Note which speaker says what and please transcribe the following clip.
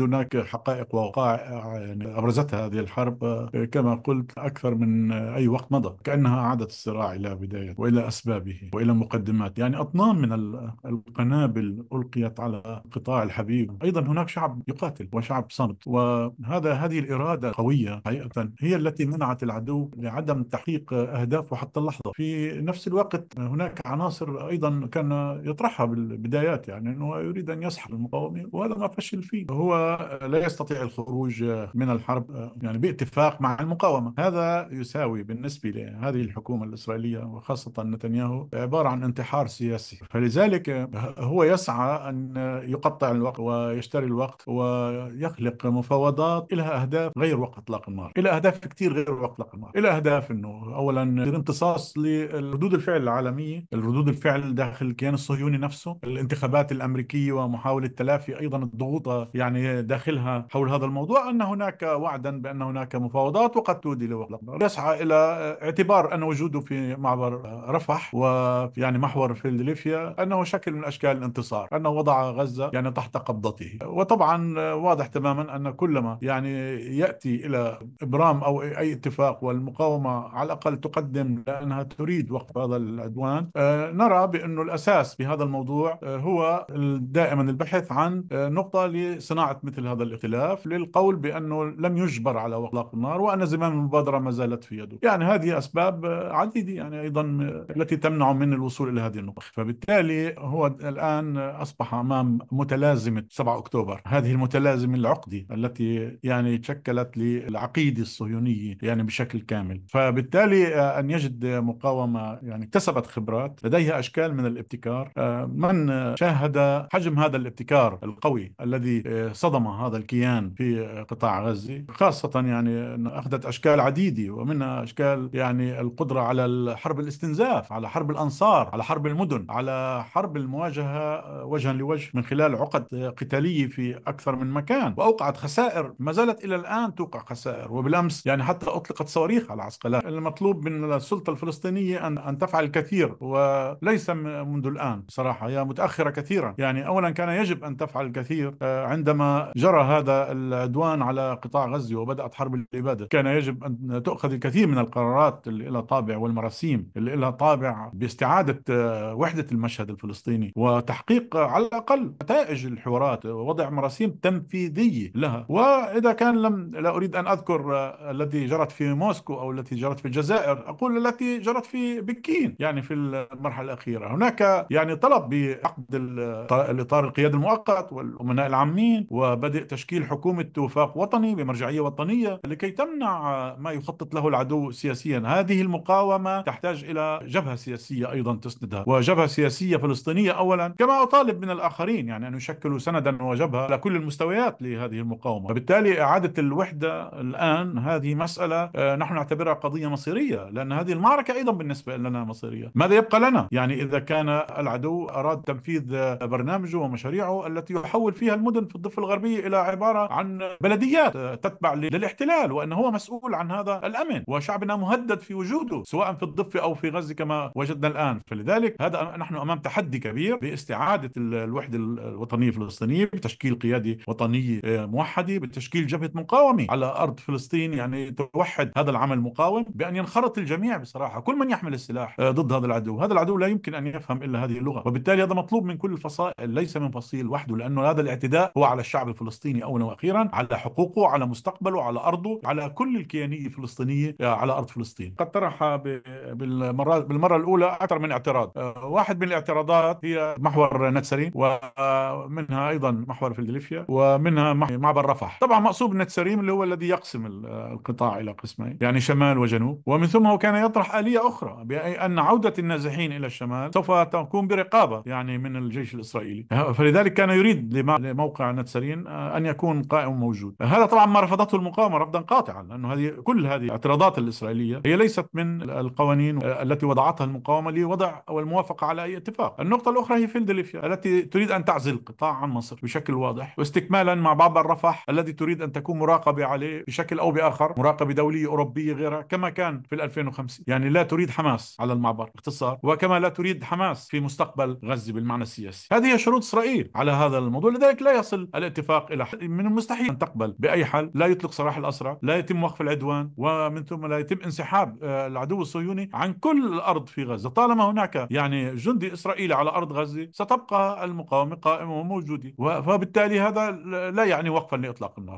Speaker 1: هناك حقائق ووقائع يعني ابرزتها هذه الحرب كما قلت اكثر من اي وقت مضى، كانها اعادت الصراع الى بدايته والى اسبابه والى مقدماته، يعني اطنان من القنابل القيت على قطاع الحبيب، ايضا هناك شعب يقاتل وشعب صامت وهذا هذه الاراده القويه حقيقه هي التي منعت العدو لعدم تحقيق اهدافه حتى اللحظه، في نفس الوقت هناك عناصر ايضا كان يطرحها بالبدايات يعني انه يريد ان يسحب المقاومه وهذا ما فشل فيه، هو لا يستطيع الخروج من الحرب يعني باتفاق مع المقاومه، هذا يساوي بالنسبه لهذه الحكومه الاسرائيليه وخاصه نتنياهو عباره عن انتحار سياسي، فلذلك هو يسعى ان يقطع الوقت ويشتري الوقت ويخلق مفاوضات إلها اهداف غير وقت اطلاق النار، الى اهداف كثير غير وقت اطلاق النار، الى اهداف انه اولا الامتصاص لردود الفعل العالميه، الردود الفعل داخل الكيان الصهيوني نفسه، الانتخابات الامريكيه ومحاوله تلافي ايضا الضغوط يعني داخلها حول هذا الموضوع أن هناك وعدا بأن هناك مفاوضات وقد تؤدي لوقت يسعى إلى اعتبار أن وجوده في معبر رفح ويعني محور فيلدلفيا أنه شكل من أشكال الانتصار أنه وضع غزة يعني تحت قبضته وطبعا واضح تماما أن كلما يعني يأتي إلى إبرام أو أي اتفاق والمقاومة على الأقل تقدم لأنها تريد وقف هذا العدوان آه، نرى بأنه الأساس في هذا الموضوع آه، هو دائما البحث عن آه، نقطة لصناعة مثل هذا الائتلاف للقول بأنه لم يجبر على إطلاق النار وأن زمام المبادرة ما زالت في يده يعني هذه أسباب عديدة يعني أيضا التي تمنع من الوصول إلى هذه النقطة فبالتالي هو الآن أصبح أمام متلازمة 7 أكتوبر هذه المتلازمة العقدي التي يعني تشكلت للعقيدة الصهيونية يعني بشكل كامل فبالتالي أن يجد مقاومة يعني اكتسبت خبرات لديها أشكال من الابتكار آه، من شاهد حجم هذا الابتكار القوي الذي صدر صدم هذا الكيان في قطاع غزة خاصة يعني أخذت أشكال عديدة ومنها أشكال يعني القدرة على حرب الاستنزاف على حرب الأنصار على حرب المدن على حرب المواجهة وجها لوجه من خلال عقد قتالية في أكثر من مكان وأوقعت خسائر ما زالت إلى الآن توقع خسائر وبالأمس يعني حتى أطلقت صواريخ على عسقلات المطلوب من السلطة الفلسطينية أن أن تفعل الكثير وليس منذ الآن صراحة هي متأخرة كثيرا يعني أولا كان يجب أن تفعل الكثير آه، عندما جرى هذا العدوان على قطاع غزة وبدأت حرب الإبادة كان يجب أن تؤخذ الكثير من القرارات اللي لها طابع والمراسيم اللي لها طابع باستعادة آه، وحدة المشهد الفلسطيني وتحقيق على الأقل نتائج الحوارات ووضع مراسيم تنفيذية لها وإذا كان لم لا أريد أن أذكر آه، التي جرت في موسكو أو التي جرت في الجزائر أقول التي جرت في بكين يعني في المرحلة الأخيرة هناك يعني طلب بعقد الإطار آه، القيادي المؤقت والأمناء العامين و بدء تشكيل حكومة وفاق وطني بمرجعية وطنية لكي تمنع ما يخطط له العدو سياسيا هذه المقاومة تحتاج إلى جبهة سياسية أيضا تسندها وجبهة سياسية فلسطينية أولا كما أطالب من الآخرين يعني أن يشكلوا سندا وجبهة على كل المستويات لهذه المقاومة وبالتالي إعادة الوحدة الآن هذه مسألة آه، نحن نعتبرها قضية مصيرية لأن هذه المعركة أيضا بالنسبة لنا مصيرية ماذا يبقى لنا؟ يعني إذا كان العدو أراد تنفيذ برنامجه ومشاريعه التي يحول فيها المدن في الضفة الغربية الشعبيه إلى عبارة عن بلديات تتبع للاحتلال وأن هو مسؤول عن هذا الأمن وشعبنا مهدد في وجوده سواء في الضفة أو في غزة كما وجدنا الآن فلذلك هذا نحن أمام تحدي كبير باستعادة الوحدة الوطنية الفلسطينية بتشكيل قيادة وطنية آه، موحدة بتشكيل جبهة مقاومة على أرض فلسطين يعني توحد هذا العمل المقاوم بأن ينخرط الجميع بصراحة كل من يحمل السلاح آه، ضد هذا العدو هذا العدو لا يمكن أن يفهم إلا هذه اللغة وبالتالي هذا مطلوب من كل الفصائل ليس من فصيل وحده لأنه هذا الاعتداء هو على الشعب الشعب الفلسطيني اولا واخيرا على حقوقه على مستقبله على ارضه على كل الكيانيه الفلسطينيه آه، على ارض فلسطين قد طرح بالمره بالمره الاولى اكثر من اعتراض آه، واحد من الاعتراضات هي محور نتسرين ومنها آه، ايضا محور فيلادلفيا ومنها معبر رفح طبعا مقصود نتسرين اللي هو الذي يقسم القطاع الى قسمين يعني شمال وجنوب ومن ثم هو كان يطرح اليه اخرى بان عوده النازحين الى الشمال سوف تكون برقابه يعني من الجيش الاسرائيلي فلذلك كان يريد لموقع نتسرين الفلسطينيين آه، ان يكون قائم موجود هذا طبعا ما رفضته المقاومه رفضا قاطعا لانه هذه كل هذه الاعتراضات الاسرائيليه هي ليست من القوانين آه، التي وضعتها المقاومه لوضع او الموافقه على اي اتفاق النقطه الاخرى هي فيلدلفيا التي تريد ان تعزل القطاع عن مصر بشكل واضح واستكمالا مع باب الرفح الذي تريد ان تكون مراقبه عليه بشكل او باخر مراقبه دوليه اوروبيه غيرها كما كان في 2005 يعني لا تريد حماس على المعبر باختصار وكما لا تريد حماس في مستقبل غزه بالمعنى السياسي هذه هي شروط اسرائيل على هذا الموضوع لذلك لا يصل الاتفاق الاتفاق إلى حل. من المستحيل أن تقبل بأي حل لا يطلق سراح الأسرى لا يتم وقف العدوان ومن ثم لا يتم انسحاب آه، العدو الصهيوني عن كل الأرض في غزة طالما هناك يعني جندي إسرائيلي على أرض غزة ستبقى المقاومة قائمة وموجودة وبالتالي هذا لا يعني وقفا لإطلاق النار